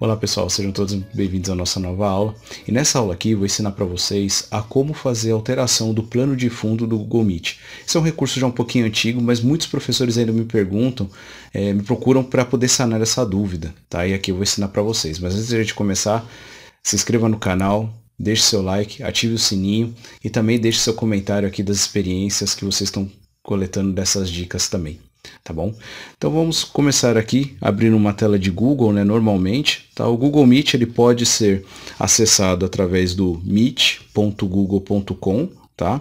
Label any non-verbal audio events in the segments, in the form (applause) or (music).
Olá pessoal, sejam todos bem-vindos à nossa nova aula. E nessa aula aqui vou ensinar para vocês a como fazer a alteração do plano de fundo do Google Meet. Esse é um recurso já um pouquinho antigo, mas muitos professores ainda me perguntam, é, me procuram para poder sanar essa dúvida, tá? E aqui eu vou ensinar para vocês. Mas antes de a gente começar, se inscreva no canal, deixe seu like, ative o sininho e também deixe seu comentário aqui das experiências que vocês estão coletando dessas dicas também tá bom? Então vamos começar aqui abrindo uma tela de Google, né, normalmente, tá? O Google Meet ele pode ser acessado através do meet.google.com, tá?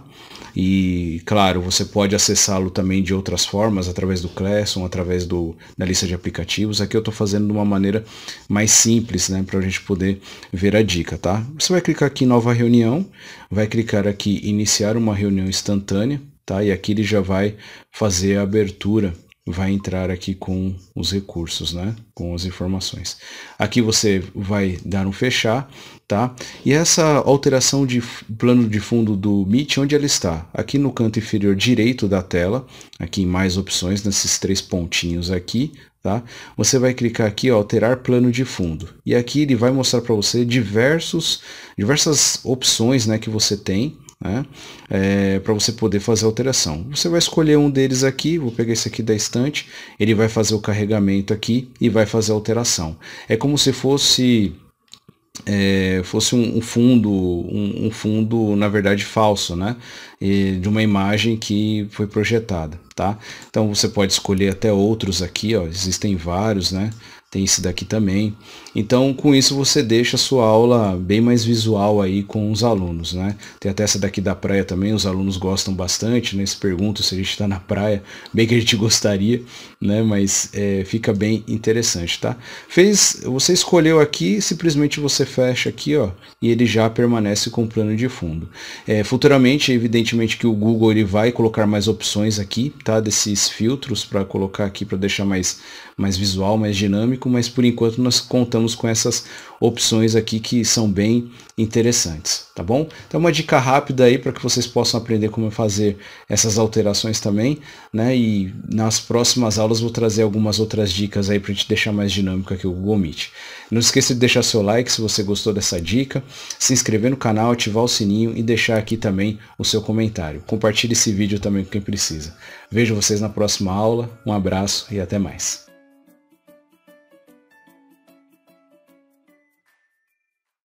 E, claro, você pode acessá-lo também de outras formas, através do Classroom, através do, da lista de aplicativos. Aqui eu estou fazendo de uma maneira mais simples, né, para a gente poder ver a dica, tá? Você vai clicar aqui em Nova Reunião, vai clicar aqui Iniciar uma reunião instantânea, tá? E aqui ele já vai fazer a abertura vai entrar aqui com os recursos, né? Com as informações. Aqui você vai dar um fechar, tá? E essa alteração de plano de fundo do Meet, onde ela está? Aqui no canto inferior direito da tela, aqui em mais opções, nesses três pontinhos aqui, tá? Você vai clicar aqui, ó, alterar plano de fundo. E aqui ele vai mostrar para você diversos, diversas opções, né, que você tem né? É, para você poder fazer a alteração. Você vai escolher um deles aqui, vou pegar esse aqui da estante, ele vai fazer o carregamento aqui e vai fazer a alteração. É como se fosse é, fosse um, um fundo, um, um, fundo na verdade falso, né? E de uma imagem que foi projetada, tá? Então você pode escolher até outros aqui, ó, existem vários, né? tem isso daqui também. Então, com isso você deixa a sua aula bem mais visual aí com os alunos, né? Tem até essa daqui da praia também, os alunos gostam bastante, né? Se perguntam se a gente está na praia, bem que a gente (laughs) gostaria, né? Mas é, fica bem interessante, tá? Fez, você escolheu aqui, simplesmente você fecha aqui, ó, e ele já permanece com o plano de fundo. É, futuramente, evidentemente que o Google ele vai colocar mais opções aqui, tá? Desses filtros para colocar aqui para deixar mais, mais visual, mais dinâmico público, mas por enquanto nós contamos com essas opções aqui que são bem interessantes, tá bom? Então uma dica rápida aí para que vocês possam aprender como fazer essas alterações também, né? E nas próximas aulas vou trazer algumas outras dicas aí para a gente deixar mais dinâmico aqui o Google Meet. Não esqueça de deixar seu like se você gostou dessa dica, se inscrever no canal, ativar o sininho e deixar aqui também o seu comentário. Compartilhe esse vídeo também com quem precisa. Vejo vocês na próxima aula, um abraço e até mais.